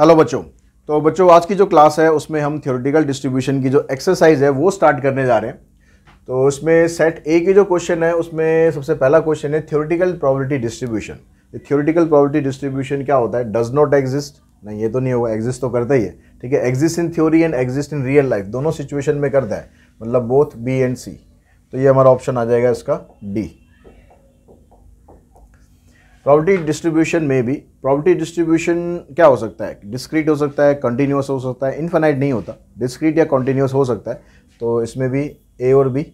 Hello बच्चों तो बच्चों आज की जो क्लास है उसमें हम थ्योरेटिकल डिस्ट्रीब्यूशन की जो एक्सरसाइज है वो स्टार्ट करने जा रहे हैं तो उसमें सेट ए की जो क्वेश्चन है उसमें सबसे पहला क्वेश्चन है theoretical probability distribution theoretical probability distribution क्या होता है डज नॉट एग्जिस्ट नहीं ये तो नहीं होगा एग्जिस्ट तो करता ही है ठीक है exist in theory and exist in real life दोनों सिचुएशन में करता है मतलब बोथ बी एंड सी तो ये हमारा ऑप्शन आ जाएगा इसका डी प्रॉपर्टी डिस्ट्रीब्यूशन में भी प्रॉपर्टी डिस्ट्रीब्यूशन क्या हो सकता है डिस्क्रीट हो सकता है कंटिन्यूस हो सकता है इनफाइनाइट नहीं होता डिस्क्रीट या कंटिन्यूस हो सकता है तो इसमें भी ए और B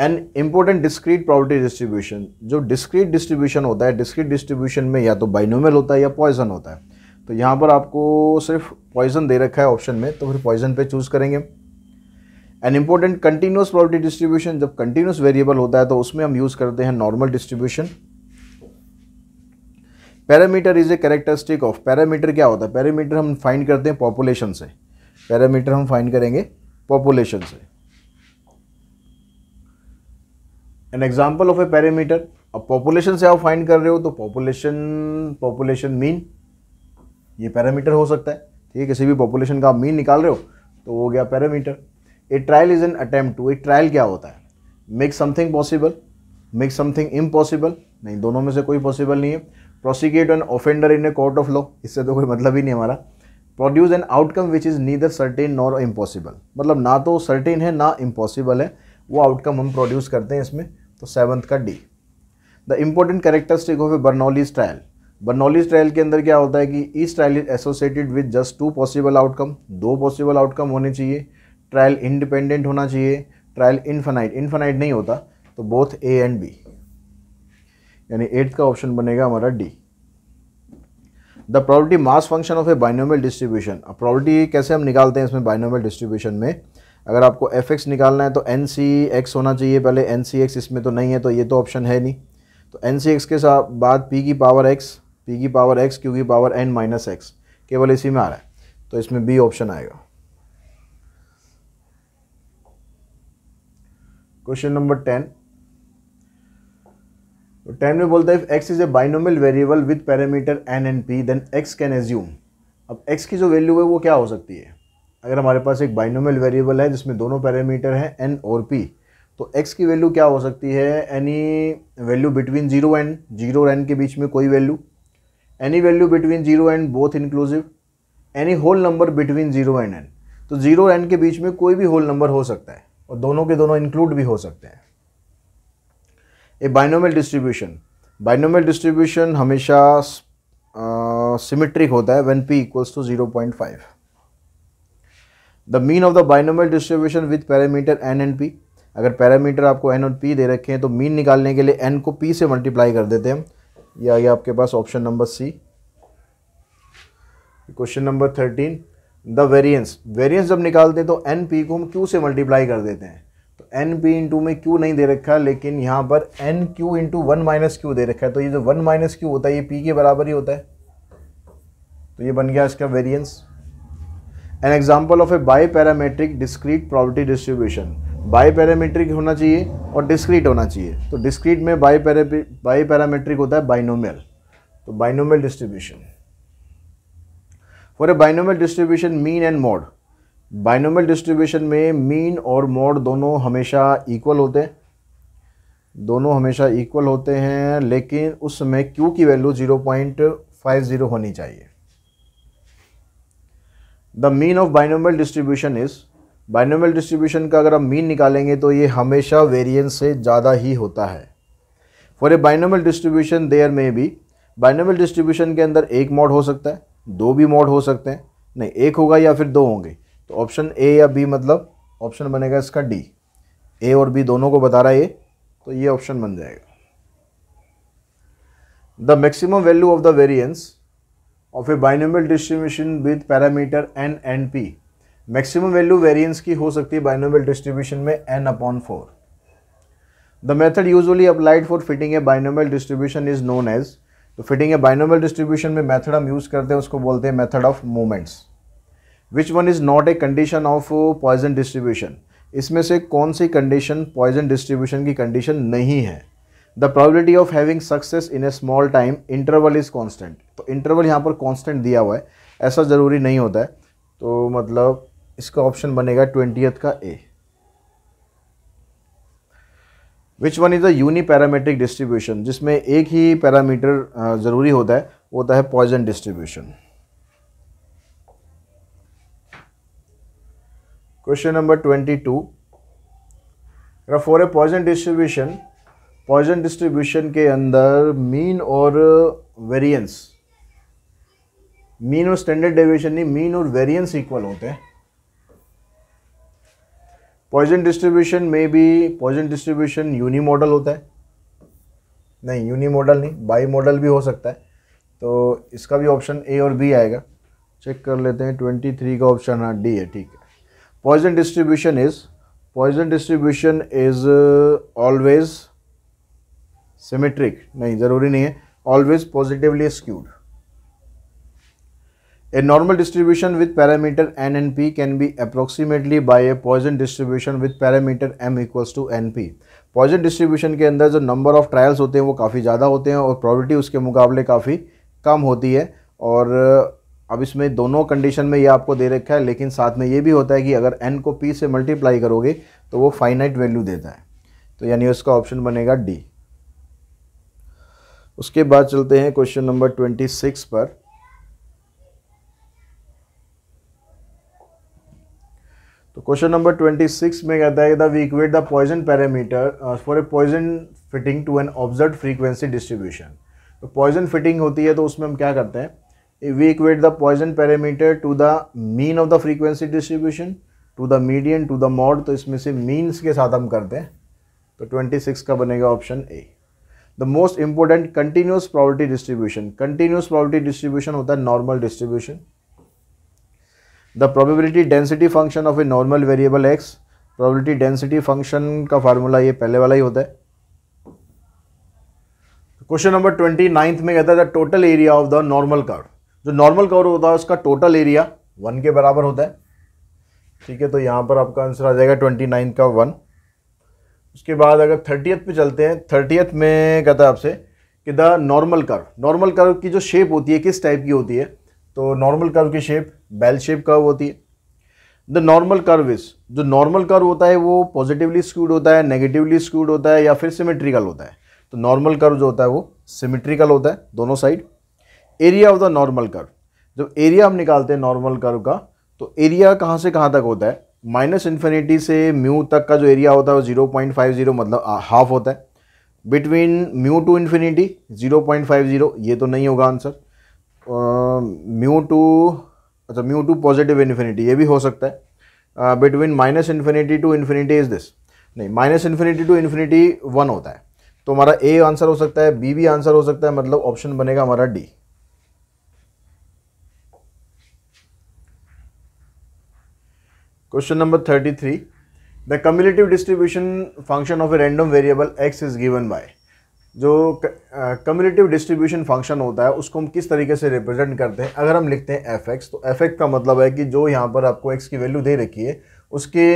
an important discrete probability distribution जो डिस्क्रीट डिस्ट्रीब्यूशन होता है डिस्क्रीट डिस्ट्रीब्यूशन में या तो बाइनोमल होता है या पॉइजन होता है तो यहाँ पर आपको सिर्फ पॉइजन दे रखा है ऑप्शन में तो फिर पॉइजन पे चूज़ करेंगे an important continuous probability distribution जब कंटिन्यूस वेरिएबल होता है तो उसमें हम यूज़ करते हैं normal distribution parameter is a characteristic of parameter क्या होता है पैरामीटर हम फाइंड करते हैं पॉपुलेशन से पैरामीटर हम फाइंड करेंगे पॉपुलेशन से an example of a parameter अब पॉपुलेशन से आप फाइंड कर रहे हो तो पॉपुलेशन पॉपुलेशन मीन ये पैरामीटर हो सकता है ठीक है किसी भी पॉपुलेशन का आप मीन निकाल रहे हो तो हो गया parameter a trial is an attempt to a trial क्या होता है make something possible make something impossible नहीं दोनों में से कोई पॉसिबल नहीं है prosecute an offender in a court of law इससे तो कोई मतलब ही नहीं हमारा produce an outcome which is neither certain nor impossible मतलब ना तो सर्टेन है ना इम्पॉसिबल है वो आउटकम हम प्रोड्यूस करते हैं इसमें तो सेवन्थ का D the important characteristic of a Bernoulli's trial Bernoulli's trial के अंदर क्या होता है कि इस trial is associated with just two possible outcome दो पॉसिबल आउटकम होने चाहिए ट्रायल इंडिपेंडेंट होना चाहिए ट्रायल इनफाइनाइट इनफाइनाइट नहीं होता तो बोथ ए एंड बी यानी एट्थ का ऑप्शन बनेगा हमारा D the probability mass function of a binomial distribution अब प्रॉबर्टी कैसे हम निकालते हैं इसमें बाइनोमल डिस्ट्रीब्यूशन में अगर आपको एफ एक्स निकालना है तो एन सी एक्स होना चाहिए पहले एन सी एक्स इसमें तो नहीं है तो ये तो ऑप्शन है नहीं तो एन सी एक्स के साथ बाद पी की पावर एक्स पी की पावर एक्स क्यू की पावर एन माइनस एक्स केवल इसी में आ रहा है तो इसमें बी ऑप्शन आएगा क्वेश्चन नंबर टेन तो टेन में बोलता है if X is a binomial variable with parameter N and P then X can assume अब एक्स की जो वैल्यू है वो क्या हो सकती है अगर हमारे पास एक बाइनोमियल वेरिएबल है जिसमें दोनों पैरामीटर हैं एन और पी तो एक्स की वैल्यू क्या हो सकती है any value between zero and zero और एन के बीच में कोई value any value between zero and both inclusive any whole number between zero and N तो जीरो एन के बीच में कोई भी होल नंबर हो सकता है और दोनों के दोनों इंक्लूड भी हो सकते हैं a binomial distribution binomial distribution हमेशा सिमेट्रिक uh, होता है when P equals to zero point five the mean of the binomial distribution with parameter N and P अगर पैरामीटर आपको एन और पी दे रखे हैं तो मीन निकालने के लिए एन को पी से मल्टीप्लाई कर देते हैं ये आ गया आपके पास option number C question number thirteen the variance variance जब निकालते हैं तो एन पी को हम क्यू से मल्टीप्लाई कर देते हैं एन पी इंटू में क्यू नहीं दे रखा लेकिन यहाँ पर N Q into one minus Q दे रखा है तो ये जो वन माइनस क्यू होता है ये पी के बराबर ही होता है तो ये बन गया इसका variance an example of a bi parametric discrete probability distribution bi parametric होना चाहिए और डिस्क्रीट होना चाहिए तो डिस्क्रीट में बाई पैरा बाई पैरामेट्रिक होता है बाइनोमियल तो binomial distribution for a binomial distribution mean and mode binomial distribution में मीन और मोड दोनों हमेशा इक्वल होते हैं दोनों हमेशा इक्वल होते हैं लेकिन उस समय क्यू की value zero point five zero होनी चाहिए the mean of binomial distribution is binomial distribution का अगर हम मीन निकालेंगे तो ये हमेशा वेरिएंस से ज़्यादा ही होता है for a binomial distribution there में भी बाइनोमल डिस्ट्रीब्यूशन के अंदर एक मॉड हो सकता है दो भी मॉड हो सकते हैं नहीं एक होगा या फिर दो होंगे तो ऑप्शन ए या बी मतलब ऑप्शन बनेगा इसका डी ए और बी दोनों को बता रहा है ये तो ये ऑप्शन बन जाएगा the maximum value of the variance of a binomial distribution with parameter N and P maximum value variance की हो सकती है बाइनोमियल डिस्ट्रीब्यूशन में N upon four the method usually applied for fitting a binomial distribution is known as तो fitting a binomial distribution में method हम use करते हैं उसको बोलते हैं method of movements which one is not a condition of Poisson distribution इसमें से कौन सी कंडीशन पॉइजन डिस्ट्रीब्यूशन की कंडीशन नहीं है the probability of having success in a small time interval is constant तो इंटरवल यहाँ पर कॉन्स्टेंट दिया हुआ है ऐसा ज़रूरी नहीं होता है तो मतलब इसका ऑप्शन बनेगा ट्वेंटियथ का A which one is the uni parametric distribution जिसमें एक ही पैरामीटर uh, ज़रूरी होता है वो होता है Poisson distribution question twenty two 22. For a Poisson distribution Poisson distribution के अंदर मीन और वेरिएंस मीन और स्टैंडर्ड डेविएशन नहीं मीन और वेरिएंस इक्वल होते हैं पॉइजन डिस्ट्रीब्यूशन में भी पॉइजन डिस्ट्रीब्यूशन मॉडल होता है नहीं मॉडल नहीं बाई मॉडल भी हो सकता है तो इसका भी ऑप्शन ए और बी आएगा चेक कर लेते हैं ट्वेंटी थ्री का ऑप्शन हाँ डी है ठीक है poisson distribution is poisson distribution is uh, always symmetric नहीं ज़रूरी नहीं है always positively skewed a normal distribution with parameter n and p can be approximately by a poisson distribution with parameter m equals to np Poisson distribution के अंदर जो number of trials होते हैं वो काफ़ी ज़्यादा होते हैं और प्रोबेबिलिटी उसके मुकाबले काफ़ी कम होती है और अब इसमें दोनों कंडीशन में ये आपको दे रखा है लेकिन साथ में ये भी होता है कि अगर एन को पी से मल्टीप्लाई करोगे तो वो फाइनाइट वैल्यू देता है तो यानी उसका ऑप्शन बनेगा डी उसके बाद चलते हैं क्वेश्चन नंबर ट्वेंटी सिक्स पर तो क्वेश्चन नंबर ट्वेंटी सिक्स में कहता है the we equate the Poisson parameter for a Poisson fitting to an observe frequency distribution तो पॉइजन फिटिंग होती है तो उसमें हम क्या करते हैं we equate the Poisson parameter to the mean of the frequency distribution to the median to the mod तो इसमें से means के साथ हम करते हैं तो 26 का बनेगा option A the most important continuous probability distribution continuous probability distribution होता है normal distribution the probability density function of a normal variable X probability density function का फार्मूला ये पहले वाला ही होता है क्वेश्चन नंबर ट्वेंटी नाइन्थ में कहता है the total area of the normal card जो नॉर्मल कवर होता है उसका टोटल एरिया वन के बराबर होता है ठीक है तो यहाँ पर आपका आंसर आ जाएगा ट्वेंटी नाइन का वन उसके बाद अगर थर्टियथ पे चलते हैं थर्टियथ में कहता है आपसे कि the normal curve normal curve की जो शेप होती है किस टाइप की होती है तो नॉर्मल कर्व की शेप बेल शेप कर्व होती है द नॉर्मल कर्व इज जो नॉर्मल कर्व होता है वो पॉजिटिवली स्क्यूड होता है नेगेटिवली स्क्यूड होता है या फिर सिमेट्रिकल होता है तो नॉर्मल कर्व जो होता है वो सिमेट्रिकल होता है दोनों side area of the normal curve जब एरिया हम निकालते हैं नॉर्मल कर्व का तो एरिया कहाँ से कहाँ तक होता है माइनस इन्फिनिटी से म्यू तक का जो एरिया होता है वो जीरो पॉइंट फाइव जीरो मतलब हाफ होता है between mu to infinity zero point five zero ये तो नहीं होगा आंसर म्यू टू अच्छा म्यू टू पॉजिटिव इन्फिनिटी ये भी हो सकता है between minus infinity to infinity is this नहीं minus infinity to infinity one होता है तो हमारा ए आंसर हो सकता है बी भी आंसर हो सकता है मतलब ऑप्शन बनेगा हमारा D question number thirty three the cumulative distribution function of a random variable X is given by जो कम्युनिटिव डिस्ट्रीब्यूशन फंक्शन होता है उसको हम किस तरीके से रिप्रेजेंट करते हैं अगर हम लिखते हैं एफ एक्स तो एफ एक्स का मतलब है कि जो यहाँ पर आपको एक्स की वैल्यू दे रखी है उसके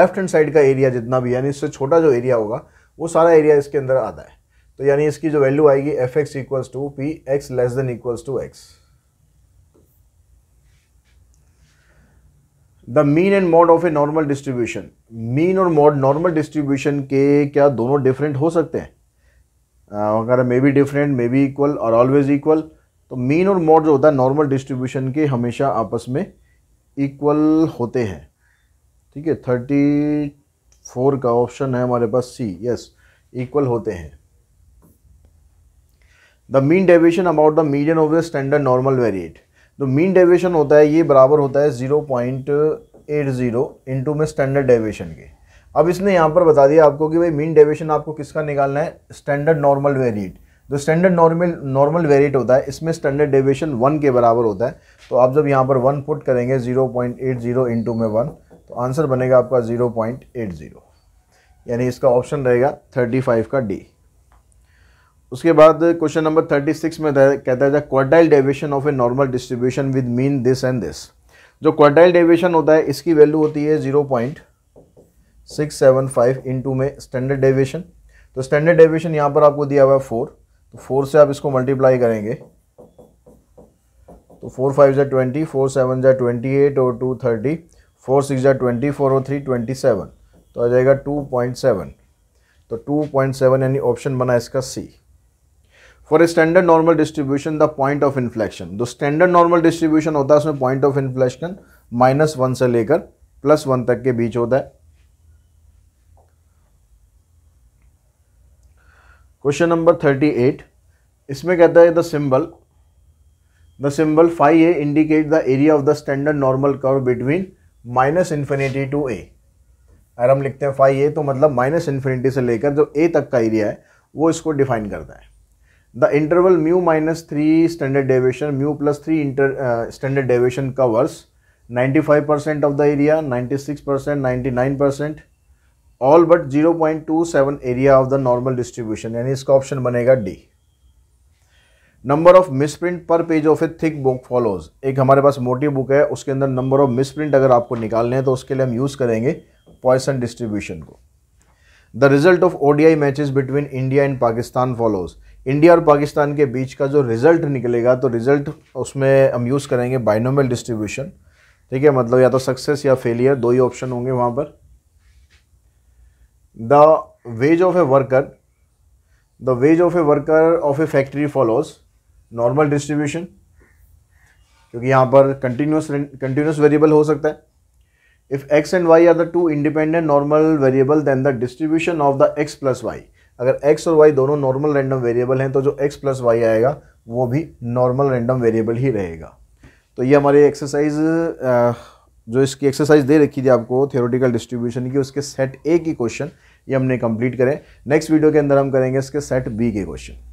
लेफ्ट हैंड साइड का एरिया जितना भी यानी इससे छोटा जो एरिया होगा वो सारा एरिया इसके अंदर आता है तो यानी इसकी जो वैल्यू आएगी F X equals to P X less than equals to X the mean and mode of a normal distribution mean और मॉड नॉर्मल डिस्ट्रीब्यूशन के क्या दोनों डिफरेंट हो सकते हैं uh, अगर may be different may be equal और always equal तो मीन और मॉड जो होता है नॉर्मल डिस्ट्रीब्यूशन के हमेशा आपस में इक्वल होते हैं ठीक है थर्टी फोर का ऑप्शन है हमारे पास सी यस इक्वल होते हैं the mean deviation about the median of the standard normal variate तो मीन डेविएशन होता है ये बराबर होता है zero point eight zero into में स्टैंडर्ड डेविएशन के अब इसने यहाँ पर बता दिया आपको कि भाई मीन डेविएशन आपको किसका निकालना है स्टैंडर्ड नॉर्मल वेरिएट जो स्टैंडर्ड नॉर्मल नॉर्मल वेरिएट होता है इसमें स्टैंडर्ड डेविएशन वन के बराबर होता है तो आप जब यहाँ पर वन पुट करेंगे zero point eight zero into में वन तो आंसर बनेगा आपका ज़ीरो पॉइंट एट ज़ीरो यानी इसका ऑप्शन रहेगा थर्टी फाइव का डी उसके बाद क्वेश्चन नंबर थर्टी सिक्स में कहता है quartile deviation of a normal distribution with mean this and this जो क्वार्टाइल डेविएशन होता है इसकी वैल्यू होती है zero point six seven five two में स्टैंडर्ड डेविएशन तो स्टैंडर्ड डेविएशन यहाँ पर आपको दिया हुआ है फोर तो फोर से आप इसको मल्टीप्लाई करेंगे तो फोर फाइव जै ट्वेंटी फोर सेवन जै ट्वेंटी एट और टू थर्टी फोर सिक्स जै ट्वेंटी फोर और थ्री ट्वेंटी सेवन तो आ जाएगा टू पॉइंट सेवन तो टू पॉइंट सेवन यानी ऑप्शन बना इसका C for a standard normal distribution the point of inflection जो स्टैंडर्ड नॉर्मल डिस्ट्रीब्यूशन होता है उसमें point of inflection minus one से लेकर प्लस वन तक के बीच होता है क्वेश्चन नंबर थर्टी एट इसमें कहता है the symbol the symbol five A indicate the area of the standard normal curve between minus infinity to A अगर हम लिखते हैं फाइव ए तो मतलब माइनस इन्फिनिटी से लेकर जो ए तक का एरिया है वो इसको डिफाइन करता है the interval mu minus three standard deviation mu plus three into standard deviation covers 95% percent of the area 96% 99% all but 0.27 area of the normal distribution यानी इसका ऑप्शन बनेगा D number of misprint per page of a thick book follows एक हमारे पास मोटी book है उसके अंदर number of misprint अगर आपको निकालने हैं तो उसके लिए हम यूज़ करेंगे पॉइसन डिस्ट्रीब्यूशन को the result of ODI matches between India and Pakistan follows India और पाकिस्तान के बीच का जो रिज़ल्ट निकलेगा तो रिज़ल्ट उसमें हम यूज़ करेंगे बाइनोमल डिस्ट्रीब्यूशन ठीक है मतलब या तो सक्सेस या फेलियर दो ही ऑप्शन होंगे वहाँ पर the wage of a worker the wage of a worker of a factory follows normal distribution क्योंकि यहाँ पर कंटिन्यूस कंटिन्यूस वेरिएबल हो सकता है if X and Y are the two independent normal variable then the distribution of the X plus Y अगर X और Y दोनों normal random variable हैं तो जो एक्स प्लस वाई आएगा वो भी नॉर्मल रैंडम वेरिएबल ही रहेगा तो ये हमारी एक्सरसाइज जो इसकी एक्सरसाइज दे रखी थी आपको थियोरटिकल डिस्ट्रीब्यूशन की उसके सेट ए की क्वेश्चन ये हमने कंप्लीट करें नेक्स्ट वीडियो के अंदर हम करेंगे इसके सेट बी के क्वेश्चन